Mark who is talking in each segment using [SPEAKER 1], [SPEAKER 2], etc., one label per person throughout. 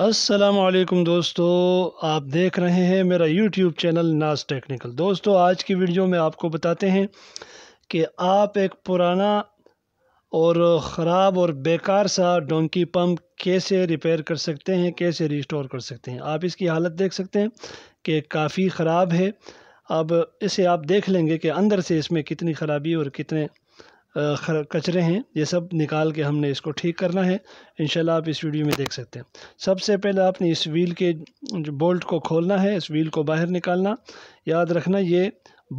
[SPEAKER 1] असलम दोस्तों आप देख रहे हैं मेरा YouTube चैनल नाज टेक्निकल दोस्तों आज की वीडियो में आपको बताते हैं कि आप एक पुराना और ख़राब और बेकार सा डोंकी पंप कैसे रिपेयर कर सकते हैं कैसे रिस्टोर कर सकते हैं आप इसकी हालत देख सकते हैं कि काफ़ी ख़राब है अब इसे आप देख लेंगे कि अंदर से इसमें कितनी ख़राबी और कितने कचरे हैं ये सब निकाल के हमने इसको ठीक करना है इंशाल्लाह आप इस वीडियो में देख सकते हैं सबसे पहले आपने इस व्हील के जो बोल्ट को खोलना है इस व्हील को बाहर निकालना याद रखना ये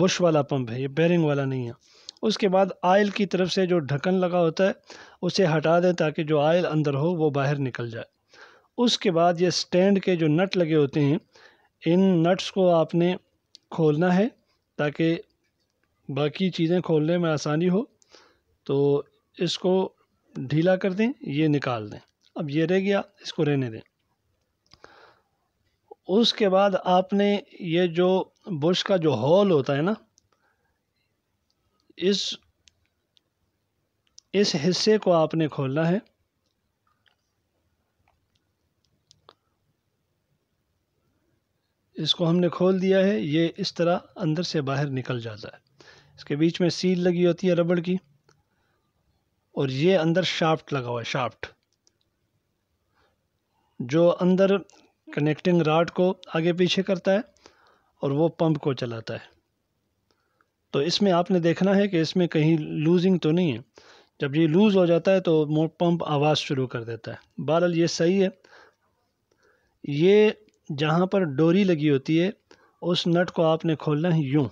[SPEAKER 1] बुश वाला पंप है ये बेरिंग वाला नहीं है उसके बाद आयल की तरफ से जो ढक्कन लगा होता है उसे हटा दें ताकि जो आयल अंदर हो वो बाहर निकल जाए उसके बाद ये स्टैंड के जो नट लगे होते हैं इन नट्स को आपने खोलना है ताकि बाकी चीज़ें खोलने में आसानी हो तो इसको ढीला कर दें ये निकाल दें अब ये रह गया इसको रहने दें उसके बाद आपने ये जो बुश का जो हॉल होता है ना इस इस हिस्से को आपने खोलना है इसको हमने खोल दिया है ये इस तरह अंदर से बाहर निकल जाता है इसके बीच में सील लगी होती है रबड़ की और ये अंदर शाफ्ट लगा हुआ है शाफ्ट जो अंदर कनेक्टिंग राड को आगे पीछे करता है और वो पंप को चलाता है तो इसमें आपने देखना है कि इसमें कहीं लूजिंग तो नहीं है जब ये लूज़ हो जाता है तो पंप आवाज़ शुरू कर देता है बहरहाल ये सही है ये जहाँ पर डोरी लगी होती है उस नट को आपने खोलना है यूँ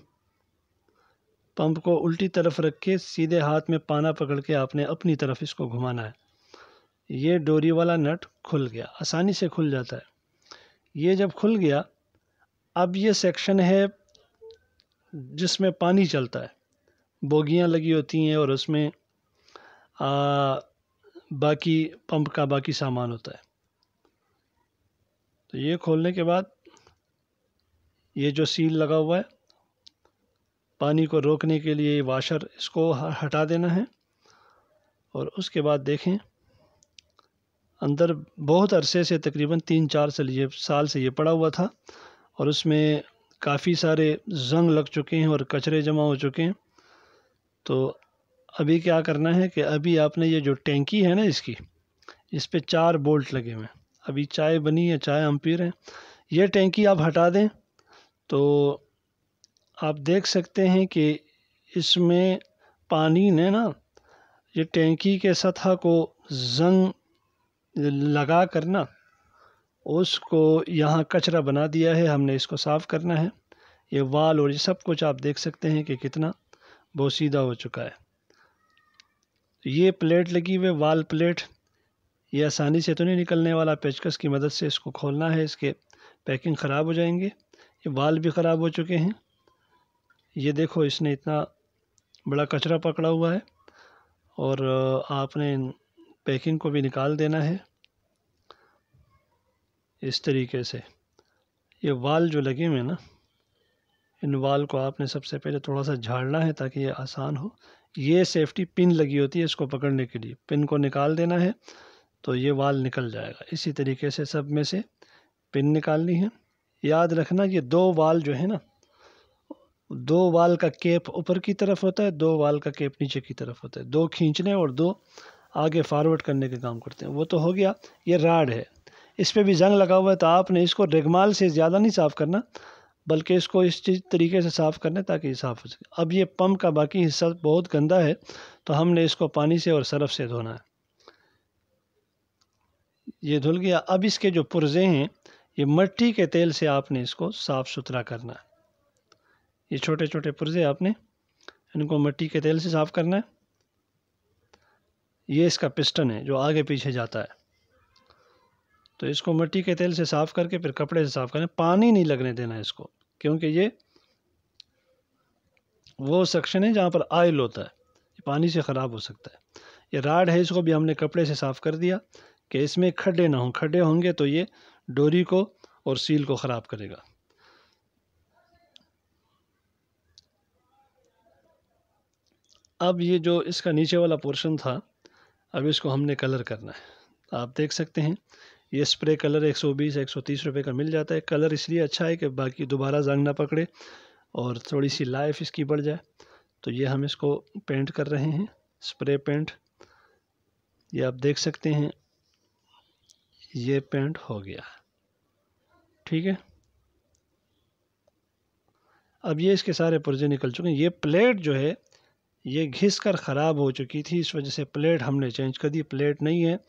[SPEAKER 1] पंप को उल्टी तरफ रख के सीधे हाथ में पाना पकड़ के आपने अपनी तरफ इसको घुमाना है ये डोरी वाला नट खुल गया आसानी से खुल जाता है ये जब खुल गया अब ये सेक्शन है जिसमें पानी चलता है बोगियाँ लगी होती हैं और उसमें आ, बाकी पंप का बाकी सामान होता है तो ये खोलने के बाद ये जो सील लगा हुआ है पानी को रोकने के लिए वाशर इसको हटा देना है और उसके बाद देखें अंदर बहुत अरसे से तकरीबन तीन चार साल ये साल से ये पड़ा हुआ था और उसमें काफ़ी सारे जंग लग चुके हैं और कचरे जमा हो चुके हैं तो अभी क्या करना है कि अभी आपने ये जो टेंकी है ना इसकी इस पर चार बोल्ट लगे हुए हैं अभी चाय बनी है चाय अम्पीर है ये टेंकी आप हटा दें तो आप देख सकते हैं कि इसमें पानी ने ना ये टेंकी के सतह को जंग लगा कर ना उसको यहाँ कचरा बना दिया है हमने इसको साफ़ करना है ये वाल और ये सब कुछ आप देख सकते हैं कि कितना बोसीदा हो चुका है ये प्लेट लगी हुई वाल प्लेट ये आसानी से तो नहीं निकलने वाला पेचकस की मदद से इसको खोलना है इसके पैकिंग ख़राब हो जाएंगे ये वाल भी ख़राब हो चुके हैं ये देखो इसने इतना बड़ा कचरा पकड़ा हुआ है और आपने पैकिंग को भी निकाल देना है इस तरीके से ये वाल जो लगे हुए ना इन वाल को आपने सबसे पहले थोड़ा सा झाड़ना है ताकि ये आसान हो ये सेफ्टी पिन लगी होती है इसको पकड़ने के लिए पिन को निकाल देना है तो ये वाल निकल जाएगा इसी तरीके से सब में से पिन निकालनी है याद रखना ये दो वाल जो है ना दो बाल का केप ऊपर की तरफ होता है दो बाल का केप नीचे की तरफ होता है दो खींचने और दो आगे फॉरवर्ड करने का काम करते हैं वो तो हो गया ये राड है इस पर भी जंग लगा हुआ है तो आपने इसको रेगमाल से ज़्यादा नहीं साफ़ करना बल्कि इसको इस चीज़ तरीके से साफ़ करना ताकि ये साफ़ हो सके अब ये पम्प का बाकी हिस्सा बहुत गंदा है तो हमने इसको पानी से और सरफ से धोना है ये धुल गया अब इसके जो पुर्जे हैं ये मट्टी के तेल से आपने इसको साफ़ सुथरा करना है ये छोटे छोटे पुर्जे आपने इनको मिट्टी के तेल से साफ़ करना है ये इसका पिस्टन है जो आगे पीछे जाता है तो इसको मिट्टी के तेल से साफ़ करके फिर कपड़े से साफ़ करना पानी नहीं लगने देना है इसको क्योंकि ये वो सेक्शन है जहाँ पर आयल होता है पानी से ख़राब हो सकता है ये राड है इसको भी हमने कपड़े से साफ़ कर दिया कि इसमें खड्डे ना हों खड्डे होंगे तो ये डोरी को और सील को ख़राब करेगा अब ये जो इसका नीचे वाला पोर्शन था अब इसको हमने कलर करना है आप देख सकते हैं ये स्प्रे कलर 120 130 रुपए का मिल जाता है कलर इसलिए अच्छा है कि बाकी दोबारा जंग ना पकड़े और थोड़ी सी लाइफ इसकी बढ़ जाए तो ये हम इसको पेंट कर रहे हैं स्प्रे पेंट ये आप देख सकते हैं ये पेंट हो गया ठीक है अब ये इसके सारे पुर्जे निकल चुके हैं ये प्लेट जो है ये घिस कर ख़राब हो चुकी थी इस वजह से प्लेट हमने चेंज कर दी प्लेट नहीं है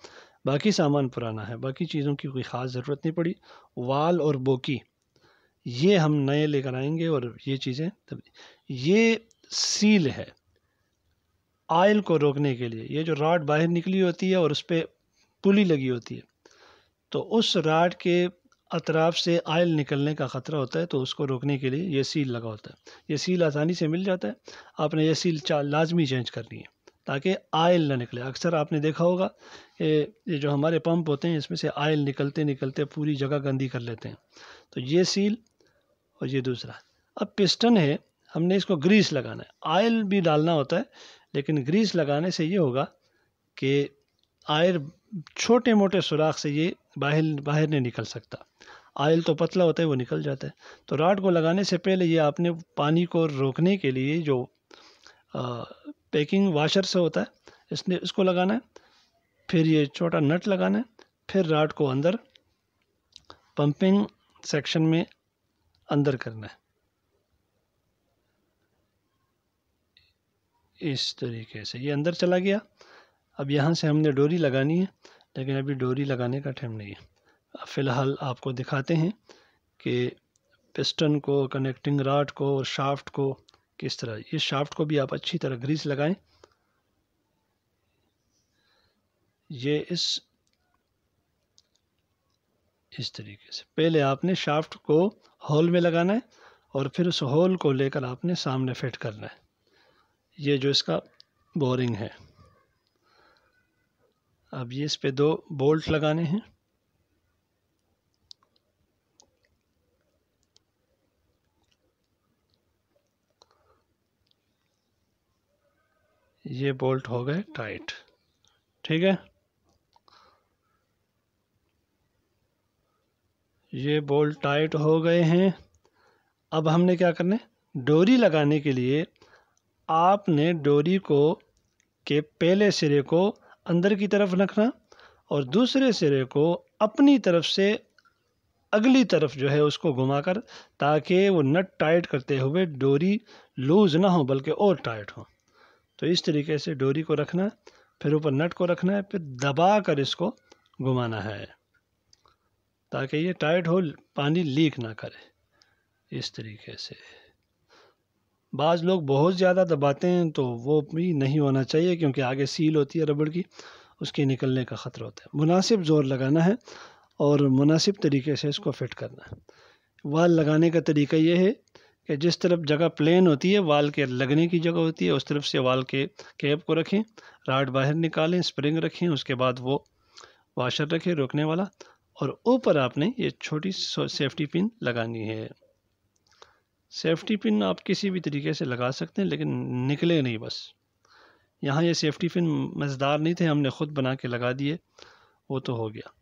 [SPEAKER 1] बाकी सामान पुराना है बाकी चीज़ों की कोई ख़ास ज़रूरत नहीं पड़ी वाल और बोकी ये हम नए लेकर आएंगे और ये चीज़ें ये सील है आयल को रोकने के लिए ये जो राड बाहर निकली होती है और उस पर पुली लगी होती है तो उस राड के अतराफ से आयल निकलने का ख़तरा होता है तो उसको रोकने के लिए यह सील लगा होता है ये सील आसानी से मिल जाता है आपने यह सील चा लाजमी चेंज करनी है ताकि आयल ना निकले अक्सर आपने देखा होगा ये जो हमारे पंप होते हैं इसमें से आयल निकलते निकलते पूरी जगह गंदी कर लेते हैं तो ये सील और ये दूसरा अब पिस्टन है हमने इसको ग्रीस लगाना है आयल भी डालना होता है लेकिन ग्रीस लगाने से ये होगा कि आयर छोटे मोटे सुराख से ये बाहर बाहर नहीं निकल सकता आयल तो पतला होता है वो निकल जाता है तो राड को लगाने से पहले ये आपने पानी को रोकने के लिए जो आ, पैकिंग वाशर से होता है इसने इसको लगाना है फिर ये छोटा नट लगाना है फिर राड को अंदर पंपिंग सेक्शन में अंदर करना है इस तरीके से ये अंदर चला गया अब यहाँ से हमने डोरी लगानी है लेकिन अभी डोरी लगाने का टाइम नहीं है फ़िलहाल आपको दिखाते हैं कि पिस्टन को कनेक्टिंग राड को और शाफ्ट को किस तरह इस शाफ्ट को भी आप अच्छी तरह ग्रीस लगाएं ये इस इस तरीके से पहले आपने शाफ्ट को होल में लगाना है और फिर उस होल को लेकर आपने सामने फिट करना है ये जो इसका बोरिंग है अब ये इस पे दो बोल्ट लगाने हैं ये बोल्ट हो गए टाइट ठीक है ये बोल्ट टाइट हो गए हैं अब हमने क्या करना है डोरी लगाने के लिए आपने डोरी को के पहले सिरे को अंदर की तरफ रखना और दूसरे सिरे को अपनी तरफ से अगली तरफ जो है उसको घुमाकर ताकि वो नट टाइट करते हुए डोरी लूज़ ना हो बल्कि और टाइट हो तो इस तरीके से डोरी को रखना है फिर ऊपर नट को रखना है फिर दबा कर इसको घुमाना है ताकि ये टाइट हो पानी लीक ना करे इस तरीके से बाज़ लोग बहुत ज़्यादा दबाते हैं तो वो भी नहीं होना चाहिए क्योंकि आगे सील होती है रबड़ की उसके निकलने का ख़तरा होता है मुनासिब ज़ोर लगाना है और मुनासिब तरीके से इसको फिट करना है वाल लगाने का तरीका ये है कि जिस तरफ जगह प्लेन होती है वाल के लगने की जगह होती है उस तरफ से वाल के कैप को रखें राड बाहर निकालें स्प्रिंग रखें उसके बाद वो वाशर रखें रोकने वाला और ऊपर आपने ये छोटी सेफ्टी पिन लगानी है सेफ्टी पिन आप किसी भी तरीके से लगा सकते हैं लेकिन निकले नहीं बस यहाँ ये सेफ्टी पिन मज़ेदार नहीं थे हमने ख़ुद बना के लगा दिए वो तो हो गया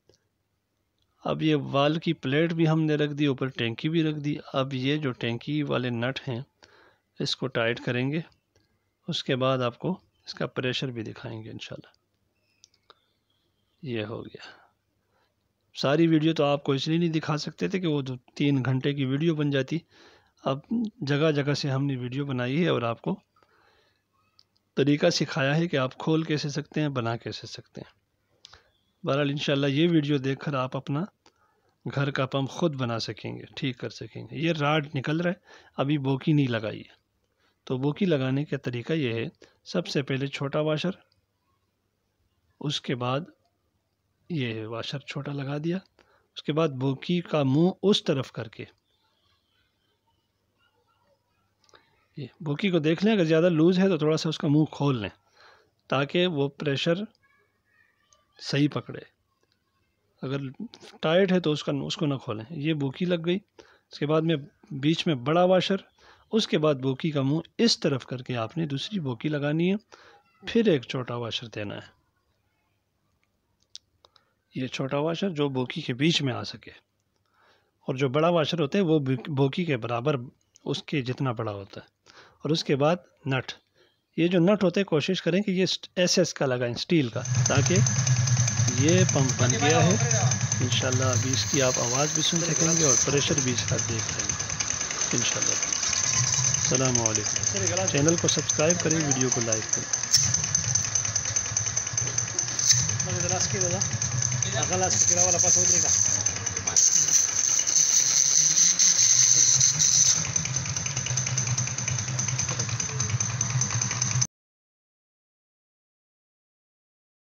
[SPEAKER 1] अब ये वाल की प्लेट भी हमने रख दी ऊपर टेंकी भी रख दी अब ये जो टेंकी वाले नट हैं इसको टाइट करेंगे उसके बाद आपको इसका प्रेशर भी दिखाएंगे इंशाल्लाह ये हो गया सारी वीडियो तो आपको इसलिए नहीं दिखा सकते थे कि वो दो तीन घंटे की वीडियो बन जाती अब जगह जगह से हमने वीडियो बनाई है और आपको तरीका सिखाया है कि आप खोल कैसे सकते हैं बना कैसे सकते हैं बहरहाल इंशाल्लाह ये वीडियो कर आप अपना घर का पम्प ख़ुद बना सकेंगे ठीक कर सकेंगे ये राड निकल रहा है अभी बोकी नहीं लगाई है तो बोकी लगाने का तरीका ये है सबसे पहले छोटा वाशर उसके बाद ये वाशर छोटा लगा दिया उसके बाद बोकी का मुंह उस तरफ करके ये बोकी को देख लें अगर ज़्यादा लूज़ है तो थोड़ा सा उसका मुंह खोल लें ताकि वो प्रेशर सही पकड़े अगर टाइट है तो उसका उसको ना खोलें ये बोकी लग गई उसके बाद में बीच में बड़ा वाशर उसके बाद बोकी का मुंह इस तरफ करके आपने दूसरी बोकी लगानी है फिर एक छोटा वाशर देना है ये छोटा वाशर जो बोकी के बीच में आ सके और जो बड़ा वाशर होता है वो बोकी के बराबर उसके जितना बड़ा होता है और उसके बाद नट ये जो नट होते हैं कोशिश करें कि ये एस एस का लगाएं स्टील का ताकि ये पंप बन गया है इन अभी इसकी आप आवाज़ भी सुन सकेंगे और प्रेशर भी इसका देख लेंगे इन शामक चैनल को सब्सक्राइब करें वीडियो को लाइक करें